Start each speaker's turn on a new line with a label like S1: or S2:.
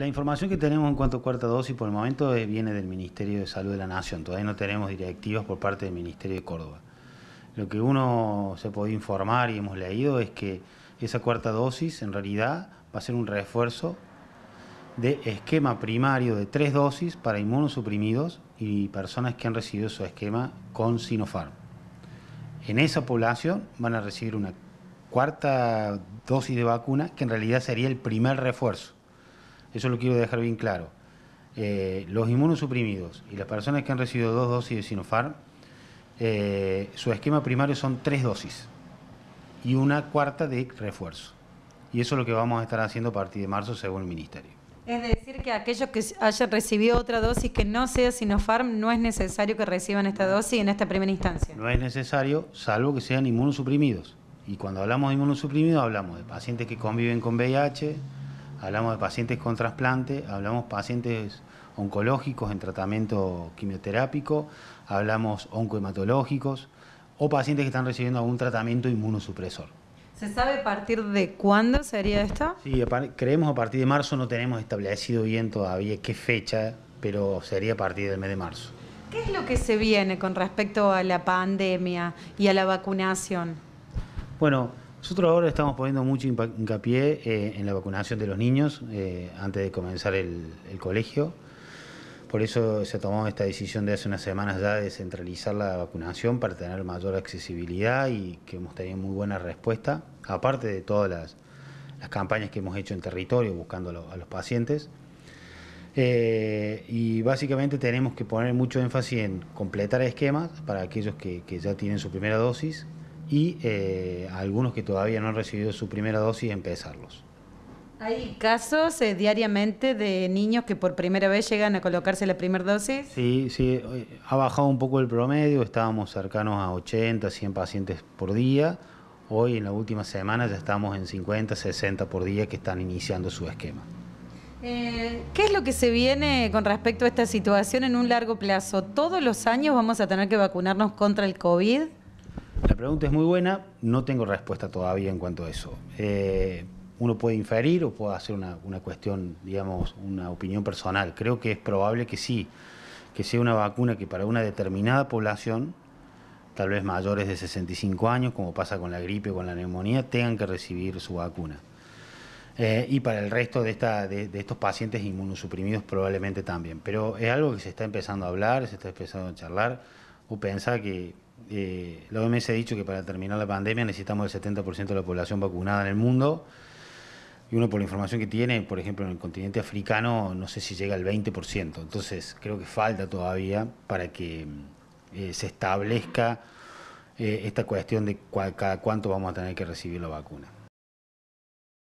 S1: La información que tenemos en cuanto a cuarta dosis por el momento eh, viene del Ministerio de Salud de la Nación. Todavía no tenemos directivas por parte del Ministerio de Córdoba. Lo que uno se puede informar y hemos leído es que esa cuarta dosis en realidad va a ser un refuerzo de esquema primario de tres dosis para inmunosuprimidos y personas que han recibido su esquema con Sinopharm. En esa población van a recibir una cuarta dosis de vacuna que en realidad sería el primer refuerzo eso lo quiero dejar bien claro. Eh, los inmunosuprimidos y las personas que han recibido dos dosis de Sinopharm, eh, su esquema primario son tres dosis y una cuarta de refuerzo. Y eso es lo que vamos a estar haciendo a partir de marzo, según el Ministerio.
S2: Es decir, que aquellos que hayan recibido otra dosis que no sea Sinopharm, no es necesario que reciban esta dosis en esta primera instancia.
S1: No es necesario, salvo que sean inmunosuprimidos. Y cuando hablamos de inmunosuprimidos, hablamos de pacientes que conviven con VIH, Hablamos de pacientes con trasplante, hablamos pacientes oncológicos en tratamiento quimioterápico, hablamos oncohematológicos o pacientes que están recibiendo algún tratamiento inmunosupresor.
S2: ¿Se sabe a partir de cuándo sería esto?
S1: Sí, creemos a partir de marzo, no tenemos establecido bien todavía qué fecha, pero sería a partir del mes de marzo.
S2: ¿Qué es lo que se viene con respecto a la pandemia y a la vacunación?
S1: Bueno, nosotros ahora estamos poniendo mucho hincapié eh, en la vacunación de los niños eh, antes de comenzar el, colegio. Por eso se tomó esta decisión de hace unas semanas ya de centralizar la vacunación para tener mayor accesibilidad y que hemos tenido muy buena respuesta, aparte de todas las, campañas que hemos hecho en territorio buscando a, los pacientes. Eh, y básicamente tenemos que poner mucho énfasis en completar esquemas para aquellos que, que ya tienen su primera dosis, y eh, algunos que todavía no han recibido su primera dosis empezarlos.
S2: ¿Hay casos eh, diariamente de niños que por primera vez llegan a colocarse la primera dosis?
S1: Sí, sí, eh, ha bajado un poco el promedio, estábamos cercanos a 80, 100 pacientes por día. Hoy en la última semana ya estamos en 50, 60 por día que están iniciando su esquema.
S2: ¿Qué es lo que se viene con respecto a esta situación en un largo plazo? ¿Todos los años vamos a tener que vacunarnos contra el COVID?
S1: La pregunta es muy buena, no tengo respuesta todavía en cuanto a eso. Eh, uno puede inferir o puede hacer una, cuestión, digamos, una opinión personal. Creo que es probable que sí, que sea una vacuna que para una determinada población, tal vez mayores de 65 años, como pasa con la gripe o con la neumonía, tengan que recibir su vacuna. Eh, y para el resto de, esta, de, de, estos pacientes inmunosuprimidos probablemente también. Pero es algo que se está empezando a hablar, se está empezando a charlar eh, o pensar que la OMS ha dicho que para terminar la pandemia necesitamos el 70% de la población vacunada en el mundo. Y uno, por la información que tiene, por ejemplo, en el continente africano, no sé si llega al 20%. Entonces, creo que falta todavía para que eh, se establezca eh, esta cuestión de cada cuánto vamos a tener que recibir la vacuna.